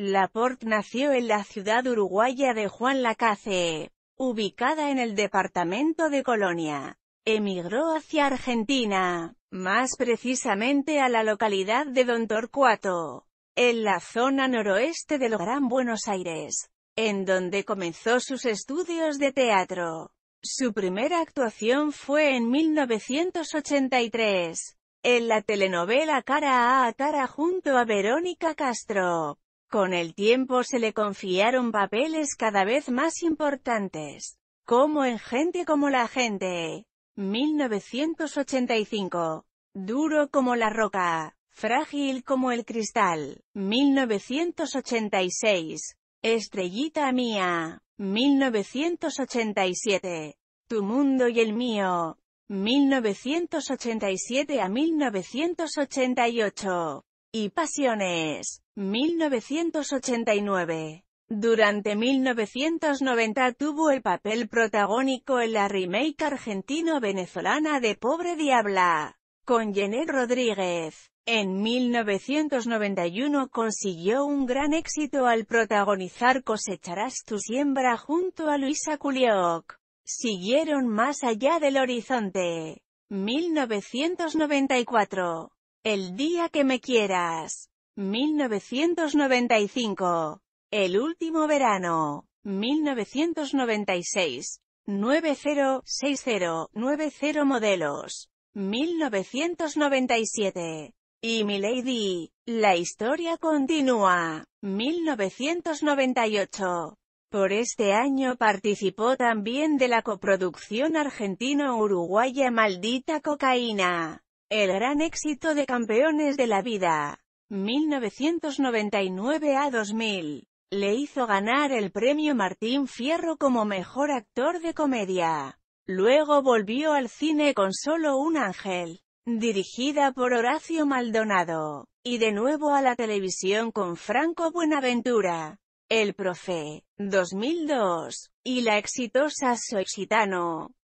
Laporte nació en la ciudad uruguaya de Juan Lacaze, ubicada en el departamento de Colonia. Emigró hacia Argentina, más precisamente a la localidad de Don Torcuato, en la zona noroeste del Gran Buenos Aires, en donde comenzó sus estudios de teatro. Su primera actuación fue en 1983, en la telenovela Cara a Atara junto a Verónica Castro. Con el tiempo se le confiaron papeles cada vez más importantes, como en Gente como la gente, 1985, Duro como la roca, Frágil como el cristal, 1986, Estrellita mía, 1987, Tu mundo y el mío, 1987 a 1988, y Pasiones, 1989. Durante 1990 tuvo el papel protagónico en la remake argentino-venezolana de Pobre Diabla, con Jenet Rodríguez. En 1991 consiguió un gran éxito al protagonizar Cosecharás tu siembra junto a Luisa Culioc. Siguieron Más allá del horizonte. 1994. El día que me quieras. 1995. El último verano. 1996. 906090 modelos. 1997. Y Milady. La historia continúa. 1998. Por este año participó también de la coproducción argentino-uruguaya Maldita Cocaína. El gran éxito de Campeones de la Vida. 1999 a 2000. Le hizo ganar el premio Martín Fierro como mejor actor de comedia. Luego volvió al cine con Solo un ángel, dirigida por Horacio Maldonado, y de nuevo a la televisión con Franco Buenaventura. El Profe, 2002, y la exitosa Soy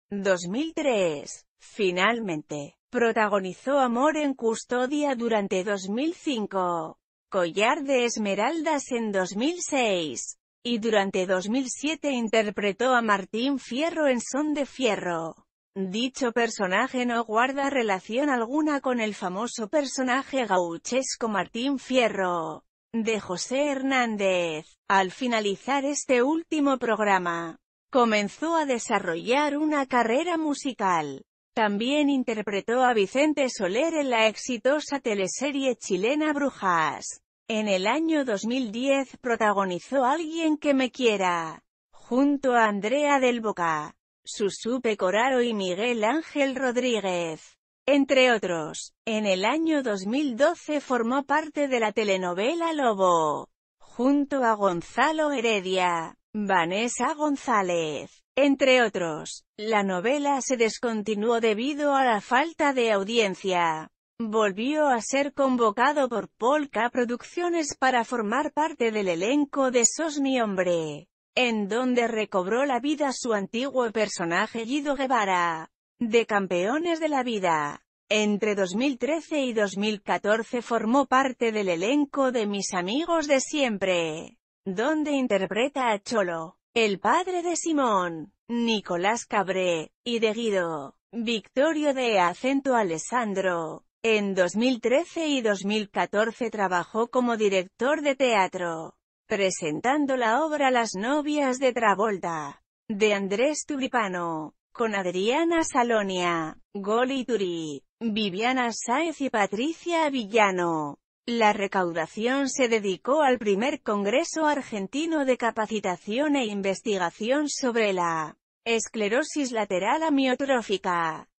2003. Finalmente, Protagonizó Amor en Custodia durante 2005, Collar de Esmeraldas en 2006, y durante 2007 interpretó a Martín Fierro en Son de Fierro. Dicho personaje no guarda relación alguna con el famoso personaje gauchesco Martín Fierro, de José Hernández. Al finalizar este último programa, comenzó a desarrollar una carrera musical. También interpretó a Vicente Soler en la exitosa teleserie chilena Brujas. En el año 2010 protagonizó Alguien que me quiera, junto a Andrea del Boca, Susupe Coraro y Miguel Ángel Rodríguez. Entre otros, en el año 2012 formó parte de la telenovela Lobo, junto a Gonzalo Heredia, Vanessa González. Entre otros, la novela se descontinuó debido a la falta de audiencia. Volvió a ser convocado por Polka Producciones para formar parte del elenco de Sos mi hombre, en donde recobró la vida su antiguo personaje Guido Guevara, de Campeones de la Vida. Entre 2013 y 2014 formó parte del elenco de Mis Amigos de Siempre, donde interpreta a Cholo el padre de Simón, Nicolás Cabré, y de Guido, Victorio de Acento Alessandro. En 2013 y 2014 trabajó como director de teatro, presentando la obra Las novias de Travolta, de Andrés Turipano, con Adriana Salonia, Goli Turi, Viviana Sáez y Patricia Villano. La recaudación se dedicó al primer Congreso Argentino de Capacitación e Investigación sobre la esclerosis lateral amiotrófica.